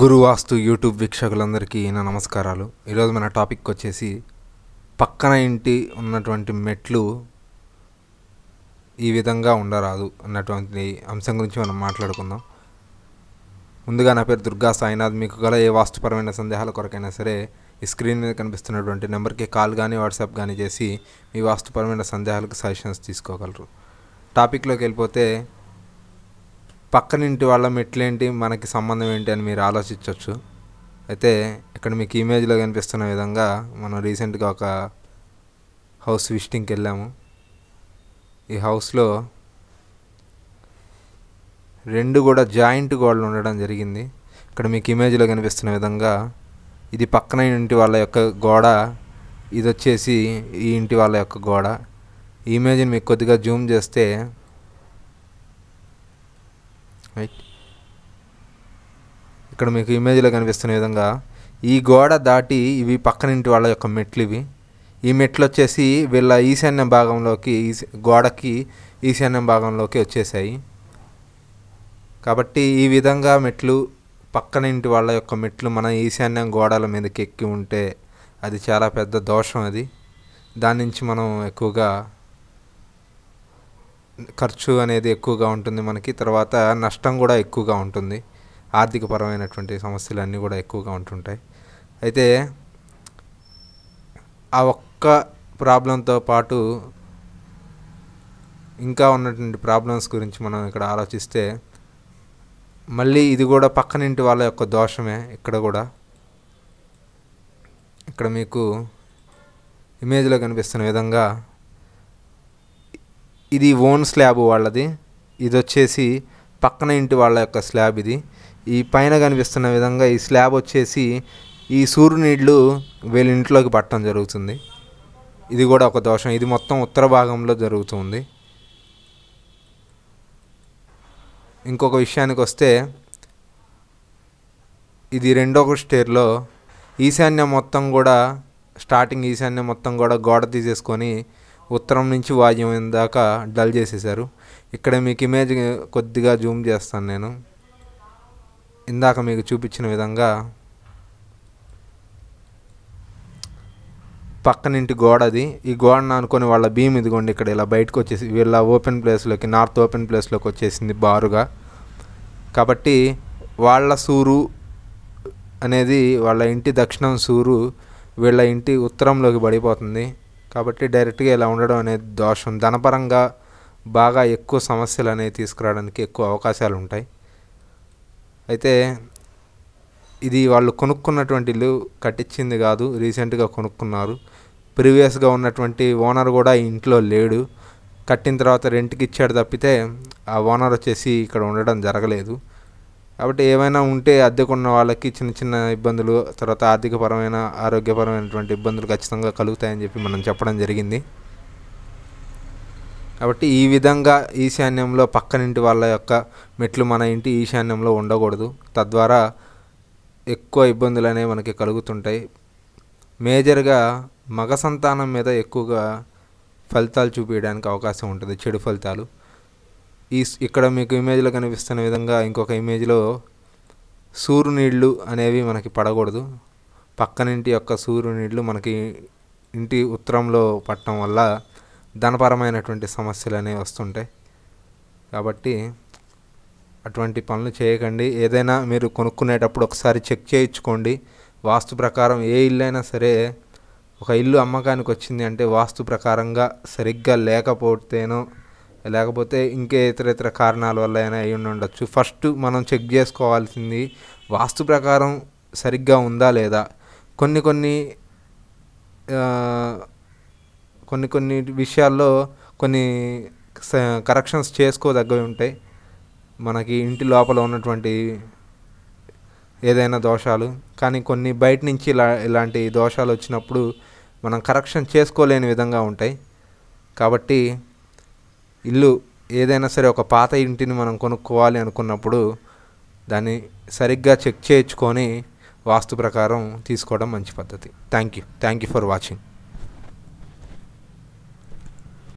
గురువాస్తు YouTube వీక్షకులందరికీ నా నమస్కారాలు ఈరోజు మన టాపిక్ వచ్చేసి పక్కన ఇంటి ఉన్నటువంటి మెట్లు ఈ విధంగా ఉండరాదు అన్నటువంటి అంశం గురించి మనం మాట్లాడుకుందాం ముందుగా నా పేరు దుర్గా సాయినాథ్ మీకు గల ఏ వాస్తుపరమైన సందేహాల కొరకైనా సరే ఈ స్క్రీన్ మీద కనిపిస్తున్నటువంటి నెంబర్కి కాల్ కానీ వాట్సాప్ కానీ చేసి మీ వాస్తుపరమైన సందేహాలకు సజెషన్స్ తీసుకోగలరు టాపిక్లోకి వెళ్ళిపోతే పక్కనింటి వాళ్ళ మెట్లేంటి మనకి సంబంధం ఏంటి అని మీరు ఆలోచించవచ్చు అయితే ఇక్కడ మీకు ఇమేజ్లో కనిపిస్తున్న విధంగా మనం రీసెంట్గా ఒక హౌస్ విజిటింగ్కి వెళ్ళాము ఈ హౌస్లో రెండు కూడా జాయింట్ గోడలు ఉండడం జరిగింది ఇక్కడ మీకు ఇమేజ్లో కనిపిస్తున్న విధంగా ఇది పక్కన ఇంటి వాళ్ళ యొక్క గోడ ఇది వచ్చేసి ఈ ఇంటి వాళ్ళ యొక్క గోడ ఈ ఇమేజ్ని మీకు కొద్దిగా జూమ్ చేస్తే రైట్ ఇక్కడ మీకు ఇమేజ్లో కనిపిస్తున్న విధంగా ఈ గోడ దాటి ఇవి పక్కనింటి వాళ్ళ యొక్క మెట్లు ఇవి ఈ మెట్లు వచ్చేసి వీళ్ళ ఈశాన్య భాగంలోకి గోడకి ఈశాన్య భాగంలోకి వచ్చేసాయి కాబట్టి ఈ విధంగా మెట్లు పక్కన ఇంటి వాళ్ళ యొక్క మెట్లు మన ఈశాన్య గోడల మీదకి ఎక్కి ఉంటే అది చాలా పెద్ద దోషం అది దాని నుంచి మనం ఎక్కువగా ఖర్చు అనేది ఎక్కువగా ఉంటుంది మనకి తర్వాత నష్టం కూడా ఎక్కువగా ఉంటుంది ఆర్థికపరమైనటువంటి సమస్యలు అన్నీ కూడా ఎక్కువగా ఉంటుంటాయి అయితే ఆ ఒక్క ప్రాబ్లంతో పాటు ఇంకా ఉన్నటువంటి ప్రాబ్లమ్స్ గురించి మనం ఇక్కడ ఆలోచిస్తే మళ్ళీ ఇది కూడా పక్కనింటి వాళ్ళ యొక్క దోషమే ఇక్కడ కూడా ఇక్కడ మీకు ఇమేజ్లో కనిపిస్తున్న విధంగా ఇది ఓన్ స్లాబ్ వాళ్ళది ఇది వచ్చేసి పక్కన ఇంటి వాళ్ళ యొక్క స్లాబ్ ఇది ఈ పైన కనిపిస్తున్న విధంగా ఈ స్లాబ్ వచ్చేసి ఈ సూర్యునీళ్ళు వీళ్ళ ఇంట్లోకి పట్టడం జరుగుతుంది ఇది కూడా ఒక దోషం ఇది మొత్తం ఉత్తర భాగంలో జరుగుతుంది ఇంకొక విషయానికి వస్తే ఇది రెండో స్టేర్లో ఈశాన్యం మొత్తం కూడా స్టార్టింగ్ ఈశాన్యం మొత్తం కూడా గోడ తీసేసుకొని ఉత్తరం నుంచి వాయువ్యం దాకా డల్ చేసేసారు ఇక్కడ మీకు ఇమేజ్ కొద్దిగా జూమ్ చేస్తాను నేను ఇందాక మీకు చూపించిన విధంగా పక్కనింటి గోడ అది ఈ గోడను అనుకొని వాళ్ళ భీమ్ ఇదిగోండి ఇక్కడ ఇలా బయటకు వచ్చేసి వీళ్ళ ఓపెన్ ప్లేస్లోకి నార్త్ ఓపెన్ ప్లేస్లోకి వచ్చేసింది బారుగా కాబట్టి వాళ్ళ సూరు అనేది వాళ్ళ ఇంటి దక్షిణం సూరు వీళ్ళ ఇంటి ఉత్తరంలోకి పడిపోతుంది కాబట్టి డైరెక్ట్గా ఇలా ఉండడం అనేది దోషం ధనపరంగా బాగా ఎక్కువ సమస్యలు అనేవి తీసుకురావడానికి ఎక్కువ అవకాశాలు ఉంటాయి అయితే ఇది వాళ్ళు కొనుక్కున్నటువంటి ఇల్లు కట్టించింది కాదు రీసెంట్గా కొనుక్కున్నారు ప్రీవియస్గా ఉన్నటువంటి ఓనర్ కూడా ఇంట్లో లేడు కట్టిన తర్వాత రెంట్కి ఇచ్చాడు తప్పితే ఆ ఓనర్ వచ్చేసి ఇక్కడ ఉండడం జరగలేదు కాబట్టి ఏమైనా ఉంటే అద్దెకున్న వాళ్ళకి చిన్న చిన్న ఇబ్బందులు తర్వాత ఆర్థికపరమైన ఆరోగ్యపరమైనటువంటి ఇబ్బందులు ఖచ్చితంగా కలుగుతాయని చెప్పి మనం చెప్పడం జరిగింది కాబట్టి ఈ విధంగా ఈశాన్యంలో పక్కనింటి వాళ్ళ యొక్క మెట్లు మన ఇంటి ఈశాన్యంలో ఉండకూడదు తద్వారా ఎక్కువ ఇబ్బందులు అనేవి మనకి కలుగుతుంటాయి మేజర్గా మగ సంతానం మీద ఎక్కువగా ఫలితాలు చూపించడానికి అవకాశం ఉంటుంది చెడు ఫలితాలు ఈ ఇక్కడ మీకు ఇమేజ్లో కనిపిస్తున్న విధంగా ఇంకొక ఇమేజ్లో నీళ్లు అనేవి మనకి పడకూడదు పక్కనింటి యొక్క సూర్యునీళ్ళు మనకి ఇంటి ఉత్తరంలో పట్టడం వల్ల ధనపరమైనటువంటి సమస్యలు అనేవి వస్తుంటాయి కాబట్టి అటువంటి పనులు చేయకండి ఏదైనా మీరు కొనుక్కునేటప్పుడు ఒకసారి చెక్ చేయించుకోండి వాస్తు ప్రకారం ఏ ఇల్లు అయినా సరే ఒక ఇల్లు అమ్మకానికి వచ్చింది అంటే వాస్తు ప్రకారంగా సరిగ్గా లేకపోతేనో లేకపోతే ఇంకే ఇతర ఇతర కారణాల వల్ల అయినా అయి ఉండొచ్చు ఫస్ట్ మనం చెక్ చేసుకోవాల్సింది వాస్తు ప్రకారం సరిగ్గా ఉందా లేదా కొన్ని కొన్ని కొన్ని కొన్ని విషయాల్లో కొన్ని కరెక్షన్స్ చేసుకోదగ్గవి ఉంటాయి మనకి ఇంటి లోపల ఉన్నటువంటి ఏదైనా దోషాలు కానీ కొన్ని బయట నుంచి ఇలా ఇలాంటి దోషాలు వచ్చినప్పుడు మనం కరెక్షన్ చేసుకోలేని విధంగా ఉంటాయి కాబట్టి ఇల్లు ఏదైనా సరే ఒక పాత ఇంటిని మనం కొనుక్కోవాలి అనుకున్నప్పుడు దాన్ని సరిగ్గా చెక్ చేయించుకొని వాస్తు ప్రకారం తీసుకోవడం మంచి పద్ధతి thank you thank you for watching